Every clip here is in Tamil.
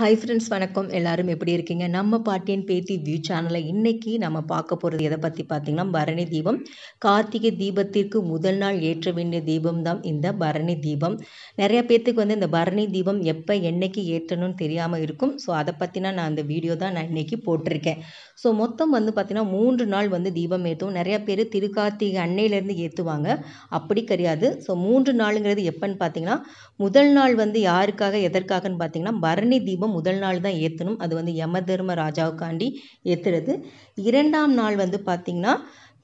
ஹை ஃப்ரெண்ட்ஸ் வணக்கம் எல்லாரும் எப்படி இருக்கீங்க நம்ம பாட்டியன் பேத்தி வியூ சேனலை இன்னைக்கு நம்ம பார்க்க போகிறது எதை பற்றி பார்த்தீங்கன்னா பரணி தீபம் கார்த்திகை தீபத்திற்கு முதல் நாள் ஏற்ற வேண்டிய தீபம் தான் இந்த பரணி தீபம் நிறைய பேர்த்துக்கு வந்து இந்த பரணி தீபம் எப்போ என்னைக்கு ஏற்றணும்னு தெரியாமல் இருக்கும் ஸோ அதை பற்றினா நான் அந்த வீடியோ தான் நான் இன்னைக்கு போட்டிருக்கேன் ஸோ மொத்தம் வந்து பார்த்திங்கன்னா மூன்று நாள் வந்து தீபம் ஏற்றுவோம் நிறைய பேர் திருக்கார்த்திகை அன்னையிலேருந்து ஏற்றுவாங்க அப்படி கிடையாது ஸோ மூன்று நாளுங்கிறது எப்போன்னு பார்த்தீங்கன்னா முதல் நாள் வந்து யாருக்காக எதற்காகன்னு பார்த்தீங்கன்னா பரணி தீபம் முதல் நாள் தான் ஏற்றணும் அது வந்து யம தர்ம ராஜாவுக்காண்டி ஏற்றுறது இரண்டாம் நாள் வந்து பார்த்திங்கன்னா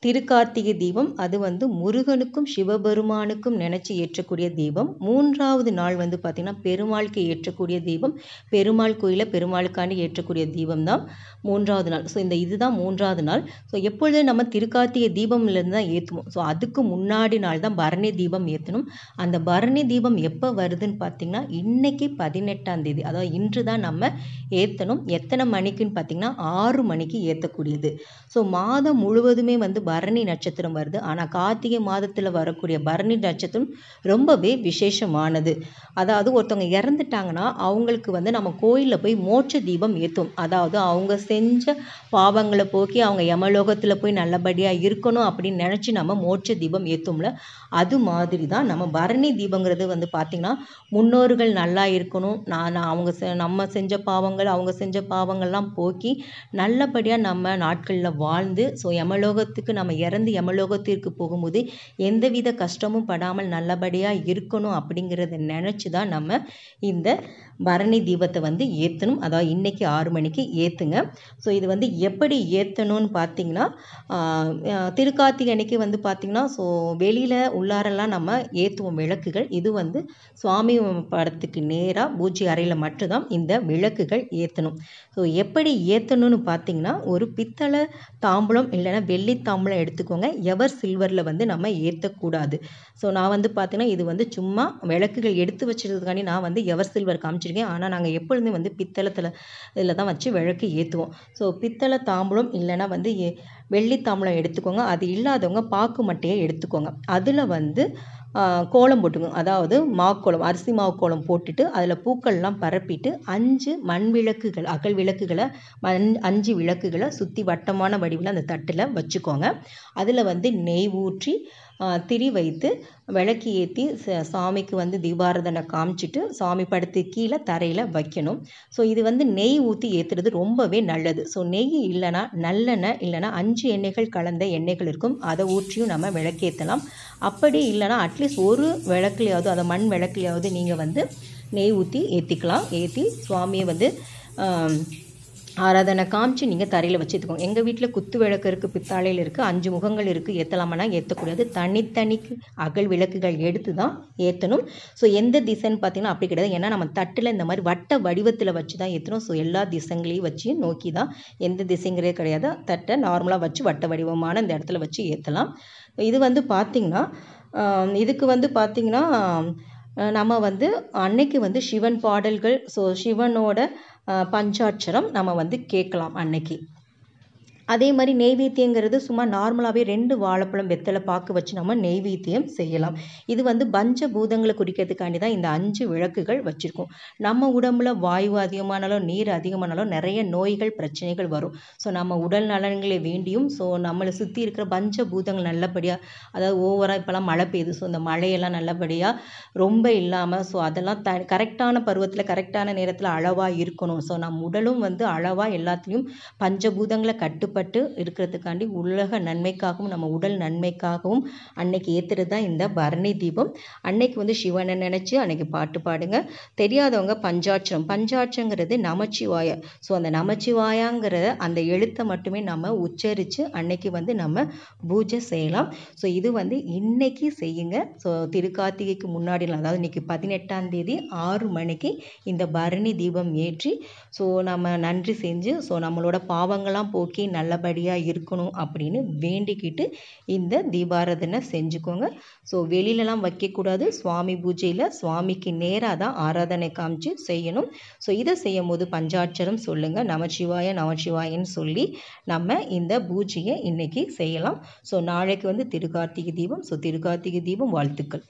திருக்கார்த்திகை தீபம் அது வந்து முருகனுக்கும் சிவபெருமானுக்கும் நினச்சி ஏற்றக்கூடிய தீபம் மூன்றாவது நாள் வந்து பார்த்திங்கன்னா பெருமாளுக்கு ஏற்றக்கூடிய தீபம் பெருமாள் கோயிலில் பெருமாளுக்காண்டி ஏற்றக்கூடிய தீபம் தான் மூன்றாவது நாள் ஸோ இந்த இதுதான் மூன்றாவது நாள் ஸோ எப்பொழுதும் நம்ம திருக்கார்த்திகை தீபம்லேருந்து தான் ஏற்றுவோம் ஸோ அதுக்கு முன்னாடி நாள் தான் பரணி தீபம் ஏற்றணும் அந்த பரணி தீபம் எப்போ வருதுன்னு பார்த்திங்கன்னா இன்றைக்கி பதினெட்டாம் தேதி அதாவது இன்று தான் நம்ம ஏற்றணும் எத்தனை மணிக்குன்னு பார்த்திங்கன்னா ஆறு மணிக்கு ஏற்றக்கூடியது ஸோ மாதம் முழுவதுமே வந்து பரணி நட்சத்திரம் வருது ஆனால் கார்த்திகை மாதத்தில் வரக்கூடிய பரணி நட்சத்திரம் ரொம்பவே விசேஷமானது அதாவது ஒருத்தவங்க இறந்துட்டாங்கன்னா அவங்களுக்கு வந்து நம்ம கோயிலில் போய் மோட்ச தீபம் ஏற்றும் அதாவது அவங்க செஞ்ச பாவங்களை போக்கி அவங்க யமலோகத்தில் போய் நல்லபடியாக இருக்கணும் அப்படின்னு நினச்சி நம்ம மோட்ச தீபம் ஏற்றும்ல அது மாதிரி தான் நம்ம பரணி தீபங்கிறது வந்து பார்த்திங்கன்னா முன்னோர்கள் நல்லா இருக்கணும் நான் அவங்க நம்ம செஞ்ச பாவங்கள் அவங்க செஞ்ச பாவங்கள்லாம் போக்கி நல்லபடியாக நம்ம நாட்களில் வாழ்ந்து ஸோ யமலோகத்துக்கு நம்ம இறந்து எமலோகத்திற்கு போகும்போது எந்தவித கஷ்டமும் படாமல் நல்லபடியாக இருக்கணும் அப்படிங்கிறத நினச்சி தான் நம்ம இந்த பரணி தீபத்தை வந்து ஏற்றணும் அதாவது இன்றைக்கி ஆறு மணிக்கு ஏற்றுங்க ஸோ இது வந்து எப்படி ஏற்றணும்னு பார்த்தீங்கன்னா திருக்கார்த்திகை அன்னைக்கு வந்து பார்த்திங்கன்னா ஸோ வெளியில் உள்ளாரெல்லாம் நம்ம ஏற்றுவோம் விளக்குகள் இது வந்து சுவாமி படத்துக்கு நேராக பூஜை அறையில் மட்டும்தான் இந்த விளக்குகள் ஏற்றணும் ஸோ எப்படி ஏற்றணும்னு பார்த்தீங்கன்னா ஒரு பித்தளை தாம்பூலம் இல்லைன்னா வெள்ளி தாம்பூலம் தாம்பலம் எடுத்துக்கோங்க எவர் சில்வரில் வந்து நம்ம ஏற்றக்கூடாது ஸோ நான் வந்து பார்த்தீங்கன்னா இது வந்து சும்மா விளக்குகள் எடுத்து வச்சுருக்கிறதுக்காண்டி நான் வந்து எவர் சில்வர் காமிச்சிருக்கேன் ஆனால் நாங்கள் எப்பொழுதுமே வந்து பித்தளத்தில் இதில் தான் வச்சு விளக்கு ஏற்றுவோம் ஸோ பித்தளை தாம்பலம் இல்லைன்னா வந்து வெள்ளி தாம்பலம் எடுத்துக்கோங்க அது இல்லாதவங்க பாக்கு மட்டையை எடுத்துக்கோங்க அதில் வந்து கோலம் போட்டுக்கணும் அதாவது மாக்கோலம் அரிசி மாக்கோலம் போட்டுட்டு அதில் பூக்கள்லாம் பரப்பிட்டு அஞ்சு மண் விளக்குகள் அகல் விளக்குகளை மண் அஞ்சு விளக்குகளை சுற்றி வட்டமான வடிவில் அந்த தட்டில் வச்சுக்கோங்க அதில் வந்து நெய் ஊற்றி திரி வைத்து விளக்கு ஏற்றி சாமிக்கு வந்து தீபாரதனை காமிச்சிட்டு சாமி படுத்து கீழே தரையில் வைக்கணும் ஸோ இது வந்து நெய் ஊற்றி ஏற்றுறது ரொம்பவே நல்லது ஸோ நெய் இல்லைனா நல்லெண்ணெய் இல்லைனா அஞ்சு எண்ணெய்கள் கலந்த எண்ணெய்கள் இருக்கும் அதை ஊற்றியும் நம்ம விளக்கேற்றலாம் அப்படி இல்லைனா அட்லீஸ்ட் அட்லீஸ்ட் ஒரு விளக்குலையாவது அதை மண் விளக்குலையாவது நீங்கள் வந்து நெய் ஊற்றி ஏற்றிக்கலாம் ஏற்றி சுவாமியை வந்து ஆராதனை காமிச்சு நீங்கள் தரையில் வச்சுக்கோங்க எங்கள் வீட்டில் குத்து விளக்கு இருக்குது பித்தாளையில் இருக்குது அஞ்சு முகங்கள் இருக்குது ஏற்றலாமனா ஏற்றக்கூடாது தனித்தனிக்கு அகல் விளக்குகள் எடுத்து தான் ஏற்றணும் ஸோ எந்த திசைன்னு பார்த்தீங்கன்னா அப்படி கிடையாது ஏன்னா நம்ம தட்டில் இந்த மாதிரி வட்ட வடிவத்தில் வச்சு தான் ஏற்றணும் ஸோ எல்லா திசைங்களையும் வச்சு நோக்கி தான் எந்த திசைங்கிறதே கிடையாது தட்டை நார்மலாக வச்சு வட்ட வடிவமான இந்த இடத்துல வச்சு ஏற்றலாம் இது வந்து பார்த்திங்கன்னா இதுக்கு வந்து பார்த்திங்கன்னா நம்ம வந்து அன்னைக்கு வந்து சிவன் பாடல்கள் ஸோ சிவனோட பஞ்சாட்சரம் நம்ம வந்து கேட்கலாம் அன்னைக்கு அதே மாதிரி நெய்வேத்தியங்கிறது சும்மா நார்மலாகவே ரெண்டு வாழைப்பழம் வெத்தலை பாக்கு வச்சு நம்ம நெய்வேத்தியம் செய்யலாம் இது வந்து பஞ்ச பூதங்களை குறிக்கிறதுக்காண்டி தான் இந்த அஞ்சு விளக்குகள் வச்சுருக்கோம் நம்ம உடம்புல வாயு அதிகமானாலும் நீர் அதிகமானாலும் நிறைய நோய்கள் பிரச்சனைகள் வரும் ஸோ நம்ம உடல் நலன்களை வேண்டியும் ஸோ நம்மளை சுற்றி இருக்கிற பஞ்ச பூதங்கள் நல்லபடியாக அதாவது ஓவராக இப்போலாம் மழை பெய்யுது ஸோ இந்த மழையெல்லாம் நல்லபடியாக ரொம்ப இல்லாமல் ஸோ அதெல்லாம் த கரெக்டான பருவத்தில் கரெக்டான நேரத்தில் அளவாக இருக்கணும் ஸோ நம் உடலும் வந்து அளவாக எல்லாத்துலேயும் பஞ்சபூதங்களை கட்டு ஈடுபட்டு இருக்கிறதுக்காண்டி உலக நன்மைக்காகவும் நம்ம உடல் நன்மைக்காகவும் அன்னைக்கு ஏற்றுறது தான் இந்த பரணி தீபம் அன்னைக்கு வந்து சிவனை நினச்சி அன்னைக்கு பாட்டு பாடுங்க தெரியாதவங்க பஞ்சாட்சம் பஞ்சாட்சங்கிறது நமச்சிவாய ஸோ அந்த நமச்சிவாயாங்கிற அந்த எழுத்தை மட்டுமே நம்ம உச்சரித்து அன்னைக்கு வந்து நம்ம பூஜை செய்யலாம் ஸோ இது வந்து இன்னைக்கு செய்யுங்க ஸோ திருக்கார்த்திகைக்கு முன்னாடி அதாவது இன்னைக்கு பதினெட்டாம் தேதி ஆறு மணிக்கு இந்த பரணி தீபம் ஏற்றி ஸோ நம்ம நன்றி செஞ்சு ஸோ நம்மளோட பாவங்கள்லாம் போக்கி நல்ல நல்லபடியாக இருக்கணும் அப்படின்னு வேண்டிக்கிட்டு இந்த தீபாராதனை செஞ்சுக்கோங்க ஸோ வெளியிலலாம் வைக்கக்கூடாது சுவாமி பூஜையில் சுவாமிக்கு நேராக தான் ஆராதனை காமிச்சு செய்யணும் ஸோ இதை செய்யும் போது பஞ்சாட்சரம் சொல்லுங்கள் நமச்சிவாய நமச்சிவாயன்னு சொல்லி நம்ம இந்த பூஜையை இன்றைக்கி செய்யலாம் ஸோ நாளைக்கு வந்து திருகார்த்திகை தீபம் ஸோ திருகார்த்திகை தீபம் வாழ்த்துக்கள்